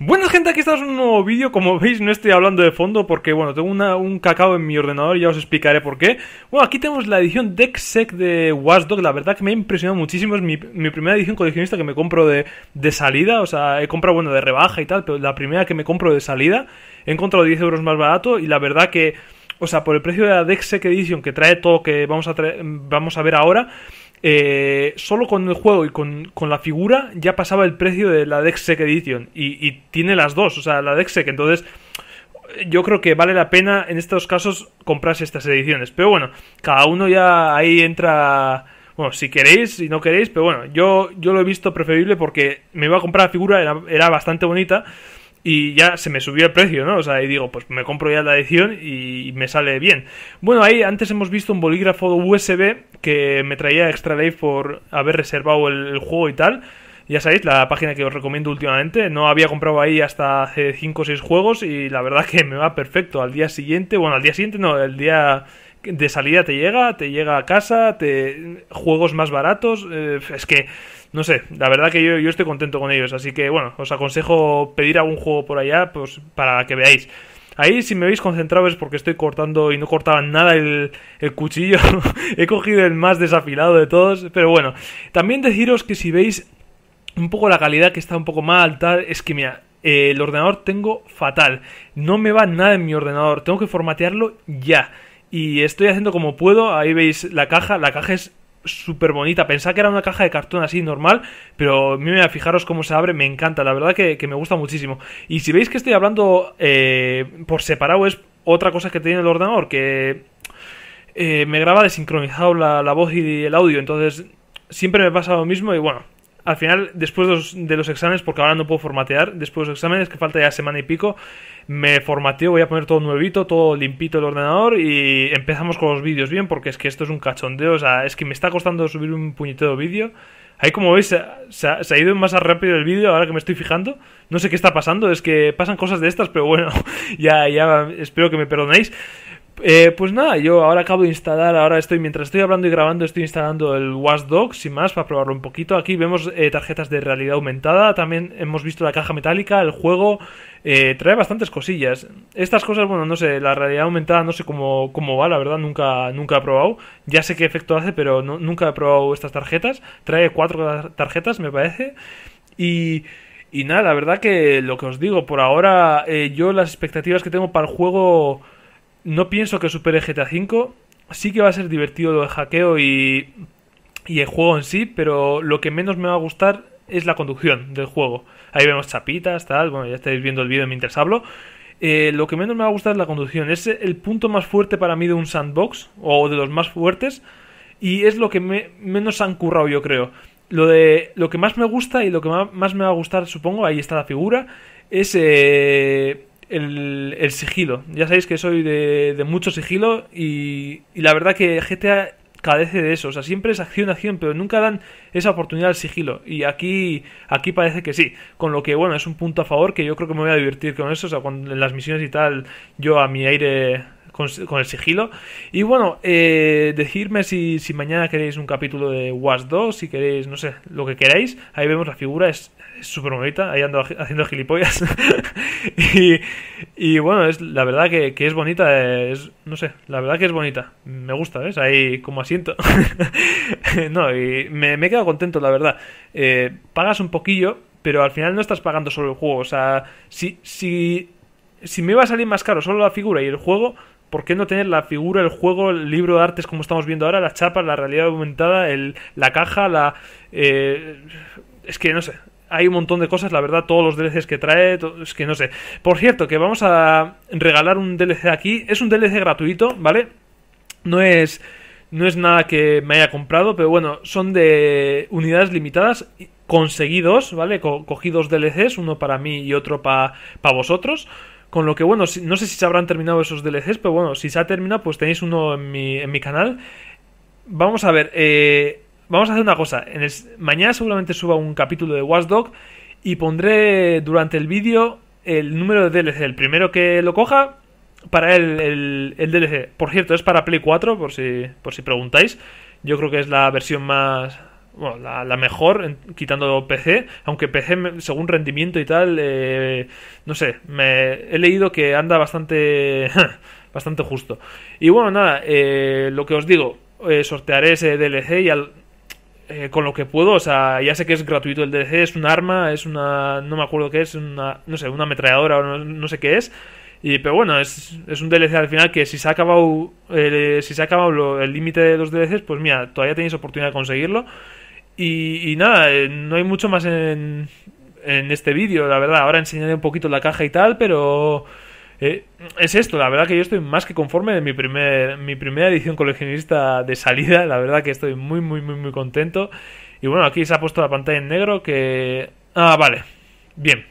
Buenas gente, aquí estamos en un nuevo vídeo, como veis no estoy hablando de fondo porque bueno, tengo un cacao en mi ordenador y ya os explicaré por qué Bueno, aquí tenemos la edición DexSec de Watchdog, la verdad que me ha impresionado muchísimo, es mi, primera edición coleccionista que me compro de, salida O sea, he comprado bueno de rebaja y tal, pero la primera que me compro de salida He encontrado 10 euros más barato y la verdad que... O sea, por el precio de la DexSec Edition que trae todo que vamos a, vamos a ver ahora, eh, solo con el juego y con, la figura ya pasaba el precio de la DexSec Edition. Y, tiene las dos, o sea, la DexSec. Entonces, yo creo que vale la pena en estos casos comprarse estas ediciones. Pero bueno, cada uno ya ahí entra. Bueno, si queréis, si no queréis, pero bueno, yo, yo lo he visto preferible porque me iba a comprar la figura, era bastante bonita y ya se me subió el precio, ¿no? O sea, y digo, pues me compro ya la edición y me sale bien. Bueno, ahí antes hemos visto un bolígrafo USB que me traía Extra Life por haber reservado el, el juego y tal. Ya sabéis, la página que os recomiendo últimamente. No había comprado ahí hasta hace 5 o 6 juegos y la verdad que me va perfecto. Al día siguiente, bueno, al día siguiente no, el día de salida te llega, te llega a casa, te juegos más baratos, eh, es que no sé, la verdad que yo, estoy contento con ellos, así que bueno, os aconsejo pedir algún juego por allá, pues para que veáis. Ahí si me veis concentrado es porque estoy cortando y no cortaba nada el, cuchillo. He cogido el más desafilado de todos. Pero bueno, también deciros que si veis un poco la calidad que está un poco más alta, es que mira, eh, el ordenador tengo fatal. No me va nada en mi ordenador. Tengo que formatearlo ya. Y estoy haciendo como puedo. Ahí veis la caja. La caja es súper bonita. Pensaba que era una caja de cartón así normal, pero mira, fijaros cómo se abre, me encanta, la verdad que, me gusta muchísimo. Y si veis que estoy hablando eh, por separado, es otra cosa que tiene el ordenador, que eh, me graba desincronizado la, la voz y el audio, entonces siempre me pasa lo mismo y bueno, al final, después de los, exámenes, porque ahora no puedo formatear, después de los exámenes, que falta ya semana y pico, me formateo, voy a poner todo nuevito, todo limpito el ordenador y empezamos con los vídeos bien, porque es que esto es un cachondeo, o sea, es que me está costando subir un puñetero vídeo. Ahí como veis, se, se ha, ido más rápido el vídeo ahora que me estoy fijando. No sé qué está pasando, es que pasan cosas de estas, pero bueno, ya, ya espero que me perdonéis. Eh, pues nada, yo ahora acabo de instalar, ahora estoy, mientras estoy hablando y grabando, estoy instalando el Watchdog, sin más, para probarlo un poquito. Aquí vemos eh, tarjetas de realidad aumentada, también hemos visto la caja metálica, el juego, eh, trae bastantes cosillas. Estas cosas, bueno, no sé, la realidad aumentada no sé cómo, cómo va, la verdad, nunca, nunca he probado. Ya sé qué efecto hace, pero nunca he probado estas tarjetas. Trae cuatro tarjetas, me parece. Y... Y nada, la verdad que lo que os digo, por ahora yo las expectativas que tengo para el juego no pienso que supere GTA V. Sí que va a ser divertido lo de hackeo y, el juego en sí, pero lo que menos me va a gustar es la conducción del juego. Ahí vemos chapitas, tal, bueno, ya estáis viendo el vídeo mientras hablo. Eh, lo que menos me va a gustar es la conducción. Es el punto más fuerte para mí de un sandbox, o de los más fuertes, y es lo que menos han currado, yo creo. Lo, de, lo que más me gusta y lo que más me va a gustar, supongo, ahí está la figura, es eh, el, el, sigilo. Ya sabéis que soy de, de mucho sigilo y, y, la verdad que GTA carece de eso. O sea, siempre es acción, acción, pero nunca dan esa oportunidad al sigilo. Y aquí, aquí parece que sí. Con lo que, bueno, es un punto a favor que yo creo que me voy a divertir con eso. O sea, en las misiones y tal, yo a mi aire con, el sigilo. Y bueno, eh, decirme si, mañana queréis un capítulo de Was 2, si queréis, no sé, lo que queráis. Ahí vemos la figura, es súper bonita, ahí ando haciendo gilipollas. y, bueno, es la verdad que, es bonita, eh, es, no sé, la verdad que es bonita. Me gusta, ¿ves? Ahí como asiento. no, y me, he quedado contento, la verdad. Eh, pagas un poquillo, pero al final no estás pagando solo el juego. O sea, si, si, si me iba a salir más caro solo la figura y el juego, ¿Por qué no tener la figura, el juego, el libro de artes como estamos viendo ahora, La chapa, la realidad aumentada, el, la caja, la... Eh, es que no sé, hay un montón de cosas, la verdad, todos los DLCs que trae, es que no sé. Por cierto, que vamos a regalar un DLC aquí, es un DLC gratuito, ¿vale? No es no es nada que me haya comprado, pero bueno, son de unidades limitadas conseguidos, ¿vale? cogidos cogí dos DLCs, uno para mí y otro para vosotros. Con lo que, bueno, no sé si se habrán terminado esos DLCs, pero bueno, si se ha terminado, pues tenéis uno en mi, en mi canal. Vamos a ver, eh, vamos a hacer una cosa. mañana seguramente suba un capítulo de Watchdog y pondré durante el vídeo el número de DLC. El primero que lo coja, para el, el, el DLC. Por cierto, es para Play 4, por si, por si preguntáis. Yo creo que es la versión más, bueno, la, mejor, quitando PC, aunque PC según rendimiento y tal, eh, no sé, he leído que anda bastante, bastante justo. Y bueno, nada, eh, lo que os digo, eh, sortearé ese DLC y al, con lo que puedo, o sea, ya sé que es gratuito el DLC, es un arma, es una, no me acuerdo qué es, una, no sé, una ametralladora o no, sé qué es. Y, pero bueno, es, es, un DLC al final que si se ha acabado, si se ha acabado el límite de los DLCs, pues mira, todavía tenéis oportunidad de conseguirlo. Y, nada, eh, no hay mucho más en, este vídeo, la verdad. Ahora enseñaré un poquito la caja y tal, pero... Eh, es esto, la verdad que yo estoy más que conforme de mi, primer, mi primera edición coleccionista de salida, la verdad que estoy muy, muy, muy, muy contento. Y bueno, aquí se ha puesto la pantalla en negro que... Ah, vale. Bien,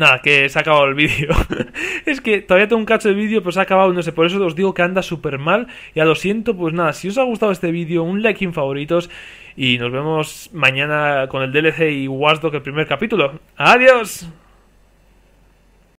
Nada, que se ha acabado el vídeo. es que todavía tengo un cacho de vídeo, pero se ha acabado, no sé, por eso os digo que anda súper mal. Ya lo siento, pues nada, si os ha gustado este vídeo, un like en favoritos y nos vemos mañana con el DLC y que el primer capítulo. ¡Adiós!